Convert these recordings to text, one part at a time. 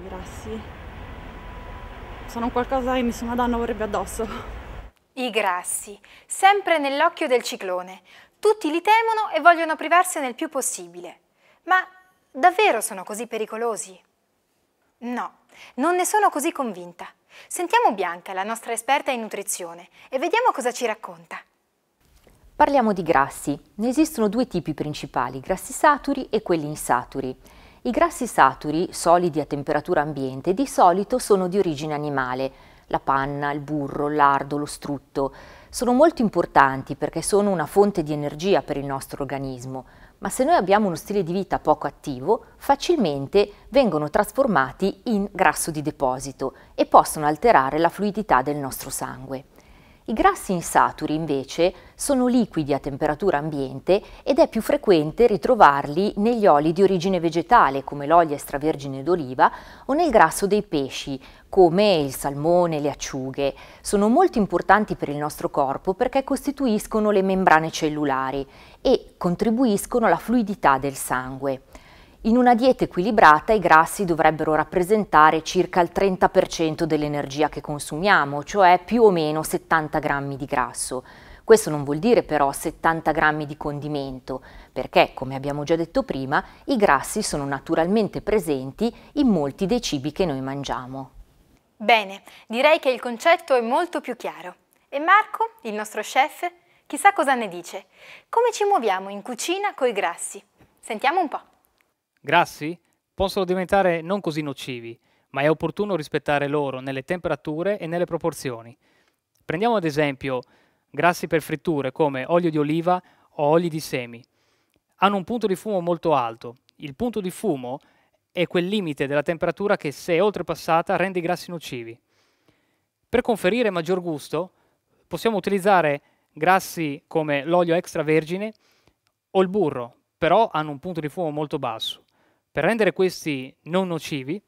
I grassi sono qualcosa che nessuna danno vorrebbe addosso. I grassi, sempre nell'occhio del ciclone. Tutti li temono e vogliono privarsene il più possibile. Ma davvero sono così pericolosi? No, non ne sono così convinta. Sentiamo Bianca, la nostra esperta in nutrizione, e vediamo cosa ci racconta. Parliamo di grassi. Ne esistono due tipi principali, grassi saturi e quelli insaturi. I grassi saturi, solidi a temperatura ambiente, di solito sono di origine animale, la panna, il burro, il l'ardo, lo strutto. Sono molto importanti perché sono una fonte di energia per il nostro organismo, ma se noi abbiamo uno stile di vita poco attivo, facilmente vengono trasformati in grasso di deposito e possono alterare la fluidità del nostro sangue. I grassi insaturi invece sono liquidi a temperatura ambiente ed è più frequente ritrovarli negli oli di origine vegetale come l'olio extravergine d'oliva o nel grasso dei pesci come il salmone e le acciughe. Sono molto importanti per il nostro corpo perché costituiscono le membrane cellulari e contribuiscono alla fluidità del sangue. In una dieta equilibrata i grassi dovrebbero rappresentare circa il 30% dell'energia che consumiamo, cioè più o meno 70 grammi di grasso. Questo non vuol dire però 70 grammi di condimento, perché, come abbiamo già detto prima, i grassi sono naturalmente presenti in molti dei cibi che noi mangiamo. Bene, direi che il concetto è molto più chiaro. E Marco, il nostro chef, chissà cosa ne dice. Come ci muoviamo in cucina coi grassi? Sentiamo un po'. Grassi possono diventare non così nocivi, ma è opportuno rispettare loro nelle temperature e nelle proporzioni. Prendiamo ad esempio grassi per fritture come olio di oliva o oli di semi. Hanno un punto di fumo molto alto. Il punto di fumo è quel limite della temperatura che se oltrepassata rende i grassi nocivi. Per conferire maggior gusto possiamo utilizzare grassi come l'olio extravergine o il burro, però hanno un punto di fumo molto basso. Per rendere questi non nocivi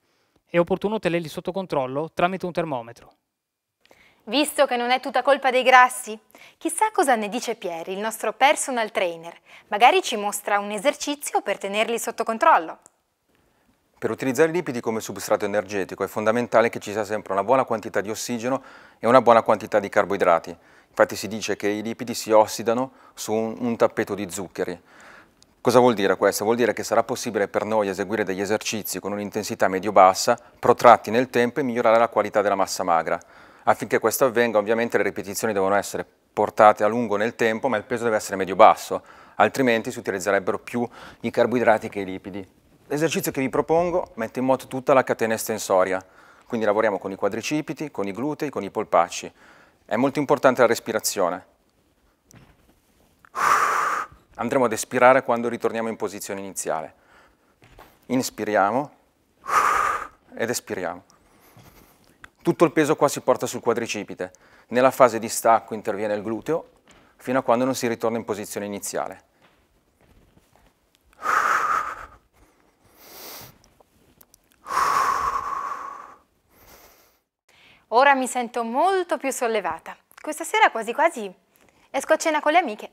è opportuno tenerli sotto controllo tramite un termometro. Visto che non è tutta colpa dei grassi? Chissà cosa ne dice Pieri, il nostro personal trainer. Magari ci mostra un esercizio per tenerli sotto controllo. Per utilizzare i lipidi come substrato energetico è fondamentale che ci sia sempre una buona quantità di ossigeno e una buona quantità di carboidrati. Infatti si dice che i lipidi si ossidano su un, un tappeto di zuccheri. Cosa vuol dire questo? Vuol dire che sarà possibile per noi eseguire degli esercizi con un'intensità medio-bassa, protratti nel tempo e migliorare la qualità della massa magra. Affinché questo avvenga ovviamente le ripetizioni devono essere portate a lungo nel tempo ma il peso deve essere medio-basso, altrimenti si utilizzerebbero più i carboidrati che i lipidi. L'esercizio che vi propongo mette in moto tutta la catena estensoria, quindi lavoriamo con i quadricipiti, con i glutei, con i polpacci. È molto importante la respirazione andremo ad espirare quando ritorniamo in posizione iniziale. Inspiriamo ed espiriamo. Tutto il peso qua si porta sul quadricipite. Nella fase di stacco interviene il gluteo fino a quando non si ritorna in posizione iniziale. Ora mi sento molto più sollevata. Questa sera quasi quasi esco a cena con le amiche.